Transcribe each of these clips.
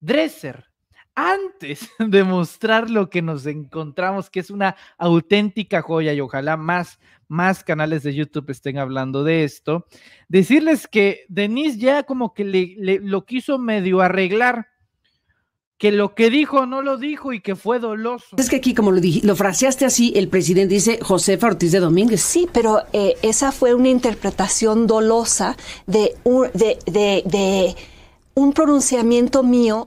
Dresser, antes de mostrar lo que nos encontramos, que es una auténtica joya y ojalá más, más canales de YouTube estén hablando de esto, decirles que Denise ya como que le, lo quiso medio arreglar, que lo que dijo no lo dijo y que fue doloso. Es que aquí, como lo, dije, fraseaste así, el presidente dice José Ortiz de Domínguez. Sí, pero eh, esa fue una interpretación dolosa de, de, de un pronunciamiento mío.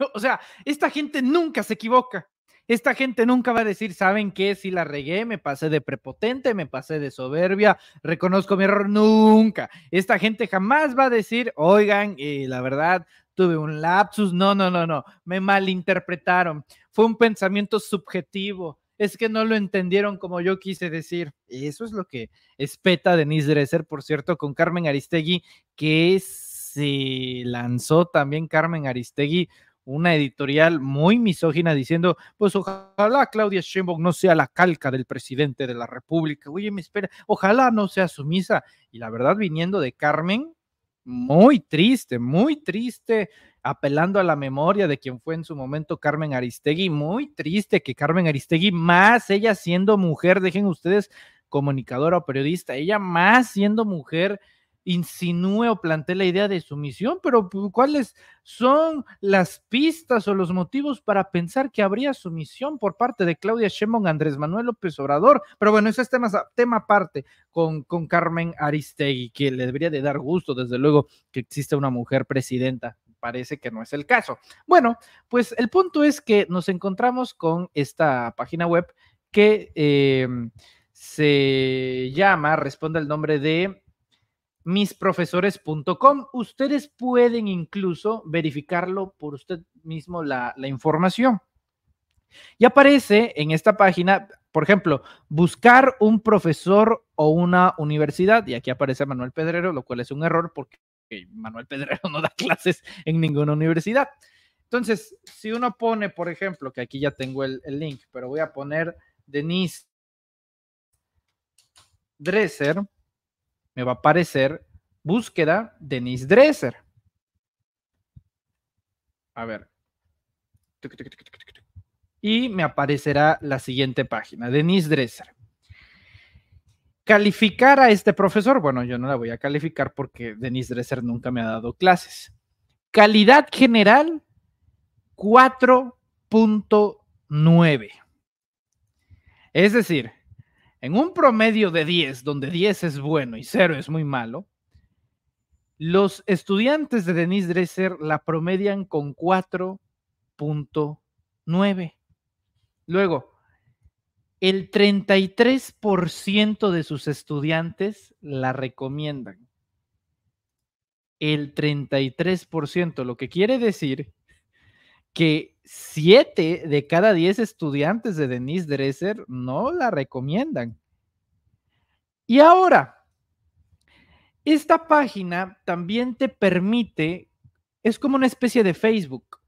O sea, esta gente nunca se equivoca. Esta gente nunca va a decir, ¿saben qué? Si la regué, me pasé de prepotente, me pasé de soberbia, reconozco mi error. Nunca. Esta gente jamás va a decir, oigan, eh, la verdad, tuve un lapsus. No, no, no, no. Me malinterpretaron. Fue un pensamiento subjetivo. Es que no lo entendieron como yo quise decir. Eso es lo que espeta Denise Dresser, por cierto, con Carmen Aristegui, que es y lanzó también Carmen Aristegui una editorial muy misógina diciendo, pues ojalá Claudia Sheinbaum no sea la calca del presidente de la República. Oye, me espera, ojalá no sea sumisa. Y la verdad, viniendo de Carmen, muy triste, muy triste, apelando a la memoria de quien fue en su momento Carmen Aristegui, muy triste que Carmen Aristegui, más ella siendo mujer, dejen ustedes comunicadora o periodista, ella más siendo mujer, insinúe o plantee la idea de sumisión, pero pues, ¿cuáles son las pistas o los motivos para pensar que habría sumisión por parte de Claudia Sheinbaum, Andrés Manuel López Obrador? Pero bueno, ese es tema, aparte con, con Carmen Aristegui, que le debería de dar gusto, desde luego, que exista una mujer presidenta parece que no es el caso. Bueno, pues el punto es que nos encontramos con esta página web que em, se llama, responde el nombre de misprofesores.com. Ustedes pueden incluso verificarlo por usted mismo la, información. Y aparece en esta página, por ejemplo, buscar un profesor o una universidad, y aquí aparece Manuel Pedrero, lo cual es un error porque Manuel Pedrero no da clases en ninguna universidad. Entonces, si uno pone, por ejemplo, que aquí ya tengo el, el link, pero voy a poner Denise Dresser, me va a aparecer búsqueda Denise Dresser. A ver. Y me aparecerá la siguiente página, Denis Dresser. Calificar a este profesor, bueno, yo no la voy a calificar porque Denise Dresser nunca me ha dado clases. Calidad general, 4.9. Es decir, en un promedio de 10, donde 10 es bueno y 0 es muy malo, los estudiantes de Denise Dresser la promedian con 4.9. Luego, el 33% de sus estudiantes la recomiendan. El 33%, lo que quiere decir que siete de cada diez estudiantes de Denise Dresser no la recomiendan. Y ahora, esta página también te permite, es como una especie de Facebook.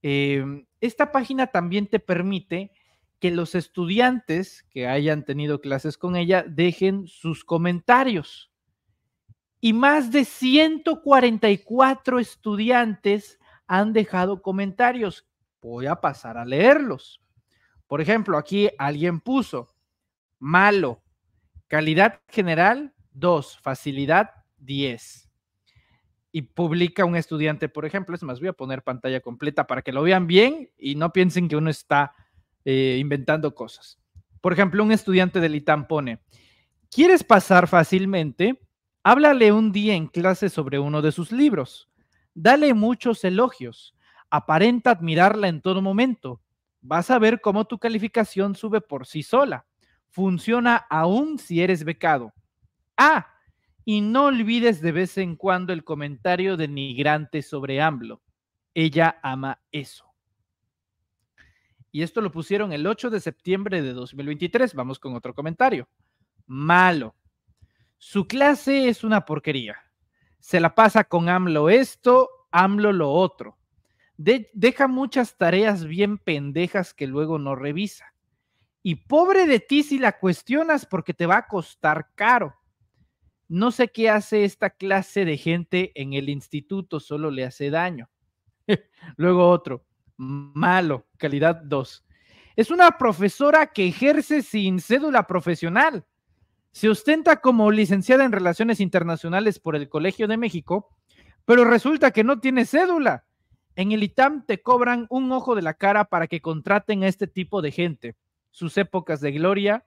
Em, esta página también te permite que los estudiantes que hayan tenido clases con ella dejen sus comentarios. Y más de 144 estudiantes han dejado comentarios. Voy a pasar a leerlos. Por ejemplo, aquí alguien puso malo, calidad general 2, facilidad 10. Y publica un estudiante, por ejemplo, es más, voy a poner pantalla completa para que lo vean bien y no piensen que uno está eh, inventando cosas. Por ejemplo, un estudiante del ITAM pone, ¿quieres pasar fácilmente? Háblale un día en clase sobre uno de sus libros. Dale muchos elogios. Aparenta admirarla en todo momento. Vas a ver cómo tu calificación sube por sí sola. Funciona aún si eres becado. Ah, y no olvides de vez en cuando el comentario denigrante sobre AMLO. Ella ama eso. Y esto lo pusieron el 8 de septiembre de 2023. Vamos con otro comentario. Malo. Su clase es una porquería se la pasa con AMLO esto, AMLO lo otro. deja muchas tareas bien pendejas que luego no revisa. Y pobre de ti si la cuestionas porque te va a costar caro. No sé qué hace esta clase de gente en el instituto, solo le hace daño. Luego otro, malo, calidad 2. Es una profesora que ejerce sin cédula profesional. Se ostenta como licenciada en Relaciones Internacionales por el Colegio de México, pero resulta que no tiene cédula. En el ITAM te cobran un ojo de la cara para que contraten a este tipo de gente. Sus épocas de gloria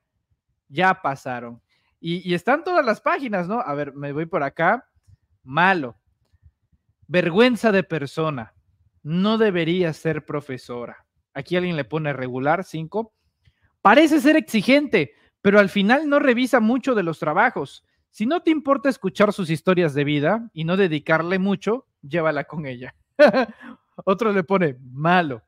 ya pasaron. Y, están todas las páginas, ¿no? A ver, me voy por acá. Malo. Vergüenza de persona. No debería ser profesora. Aquí alguien le pone regular, cinco. Parece ser exigente, pero al final no revisa mucho de los trabajos. Si no te importa escuchar sus historias de vida y no dedicarle mucho, llévala con ella. Otro le pone, malo.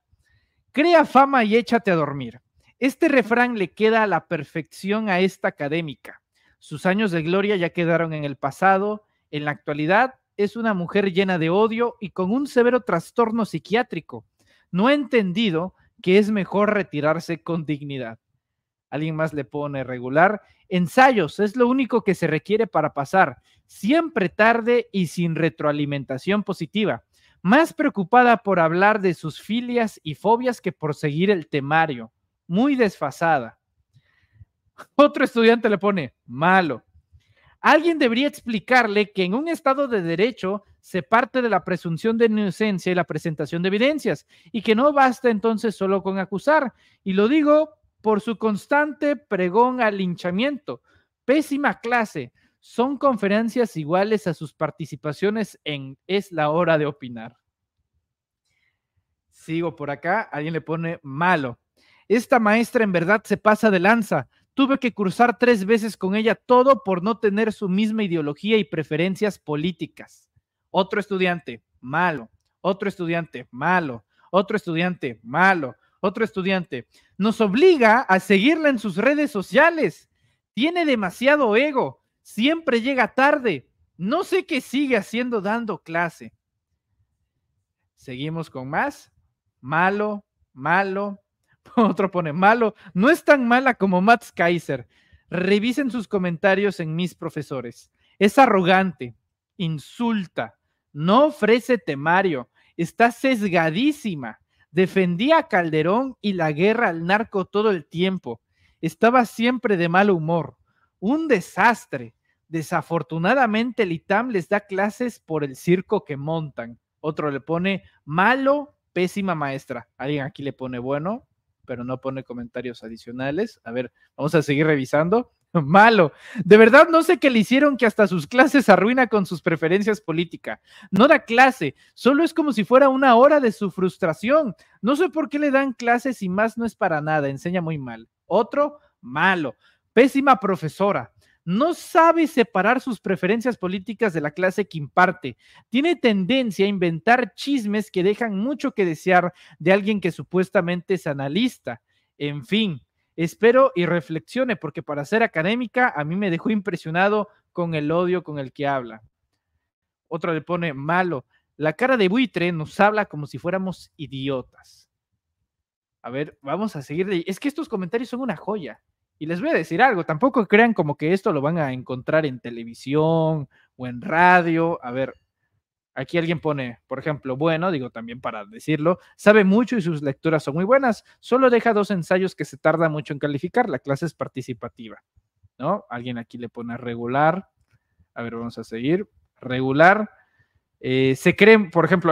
Crea fama y échate a dormir. Este refrán le queda a la perfección a esta académica. Sus años de gloria ya quedaron en el pasado. En la actualidad es una mujer llena de odio y con un severo trastorno psiquiátrico. No ha entendido que es mejor retirarse con dignidad alguien más le pone regular. Ensayos es lo único que se requiere para pasar, siempre tarde y sin retroalimentación positiva, más preocupada por hablar de sus filias y fobias que por seguir el temario, muy desfasada. Otro estudiante le pone, malo. Alguien debería explicarle que en un estado de derecho se parte de la presunción de inocencia y la presentación de evidencias, y que no basta entonces solo con acusar. Y lo digo por su constante pregón al linchamiento. Pésima clase. Son conferencias iguales a sus participaciones en Es la hora de opinar. Sigo por acá. Alguien le pone malo. Esta maestra en verdad se pasa de lanza. Tuve que cursar tres veces con ella todo por no tener su misma ideología y preferencias políticas. Otro estudiante, malo. Otro estudiante, malo. Otro estudiante, malo. Otro estudiante, nos obliga a seguirla en sus redes sociales. Tiene demasiado ego, siempre llega tarde. No sé qué sigue haciendo dando clase. Seguimos con más. Malo, malo. Otro pone malo. No es tan mala como Max Kaiser. Revisen sus comentarios en mis profesores. Es arrogante, insulta, no ofrece temario, está sesgadísima defendía a Calderón y la guerra al narco todo el tiempo. Estaba siempre de mal humor. Un desastre. Desafortunadamente el ITAM les da clases por el circo que montan. Otro le pone malo, pésima maestra. Alguien aquí le pone bueno, pero no pone comentarios adicionales. A ver, vamos a seguir revisando. Malo. De verdad no sé qué le hicieron que hasta sus clases arruina con sus preferencias políticas. No da clase, solo es como si fuera una hora de su frustración. No sé por qué le dan clases y más no es para nada, enseña muy mal. Otro, malo. Pésima profesora. No sabe separar sus preferencias políticas de la clase que imparte. Tiene tendencia a inventar chismes que dejan mucho que desear de alguien que supuestamente es analista. En fin, Espero y reflexione, porque para ser académica a mí me dejó impresionado con el odio con el que habla. Otra le pone malo. La cara de buitre nos habla como si fuéramos idiotas. A ver, vamos a seguir. De... Es que estos comentarios son una joya. Y les voy a decir algo, tampoco crean como que esto lo van a encontrar en televisión o en radio. A ver, Aquí alguien pone, por ejemplo, bueno, digo también para decirlo, sabe mucho y sus lecturas son muy buenas, solo deja dos ensayos que se tarda mucho en calificar, la clase es participativa, ¿no? Alguien aquí le pone regular, a ver, vamos a seguir, regular, eh, se cree, por ejemplo,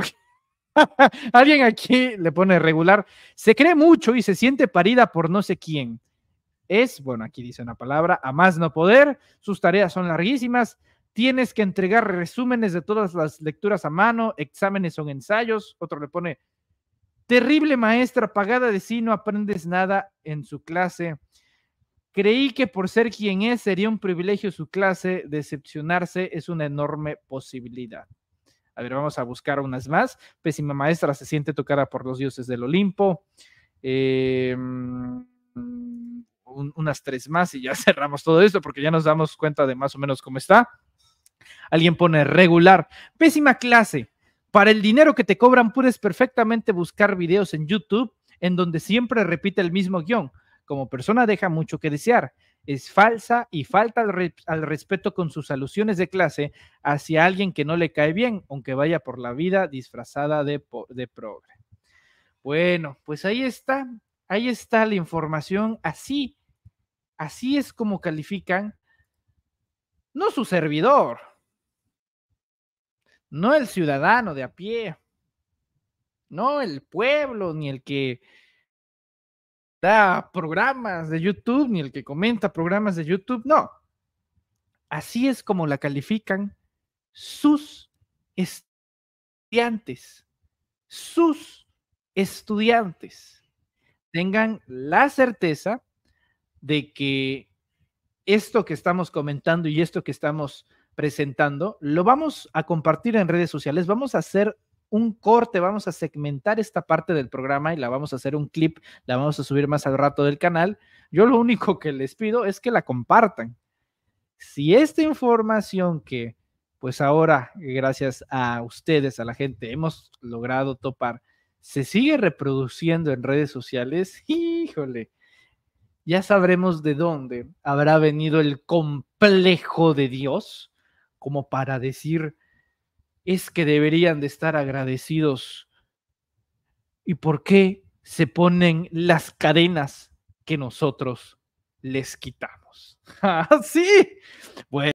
alguien aquí le pone regular, se cree mucho y se siente parida por no sé quién. Es, bueno, aquí dice una palabra, a más no poder, sus tareas son larguísimas, Tienes que entregar resúmenes de todas las lecturas a mano, exámenes o ensayos. Otro le pone, terrible maestra, pagada de sí, no aprendes nada en su clase. Creí que por ser quien es sería un privilegio su clase, decepcionarse es una enorme posibilidad. A ver, vamos a buscar unas más. Pésima maestra se siente tocada por los dioses del Olimpo. Em, unas tres más y ya cerramos todo esto porque ya nos damos cuenta de más o menos cómo está. Alguien pone regular. Pésima clase. Para el dinero que te cobran, puedes perfectamente buscar videos en YouTube en donde siempre repite el mismo guión. Como persona deja mucho que desear. Es falsa y falta al, respeto con sus alusiones de clase hacia alguien que no le cae bien, aunque vaya por la vida disfrazada de, de progre. Bueno, pues ahí está, ahí está la información. Así, así es como califican, no su servidor, no el ciudadano de a pie, no el pueblo, ni el que da programas de YouTube, ni el que comenta programas de YouTube, no. Así es como la califican sus estudiantes, sus estudiantes. Tengan la certeza de que esto que estamos comentando y esto que estamos presentando, lo vamos a compartir en redes sociales, vamos a hacer un corte, vamos a segmentar esta parte del programa y la vamos a hacer un clip, la vamos a subir más al rato del canal. Yo lo único que les pido es que la compartan. Si esta información que pues ahora, gracias a ustedes, a la gente, hemos logrado topar, se sigue reproduciendo en redes sociales, híjole, ya sabremos de dónde habrá venido el complejo de Dios como para decir, es que deberían de estar agradecidos. ¿Y por qué se ponen las cadenas que nosotros les quitamos? ¡Ah, ¡Sí! Bueno.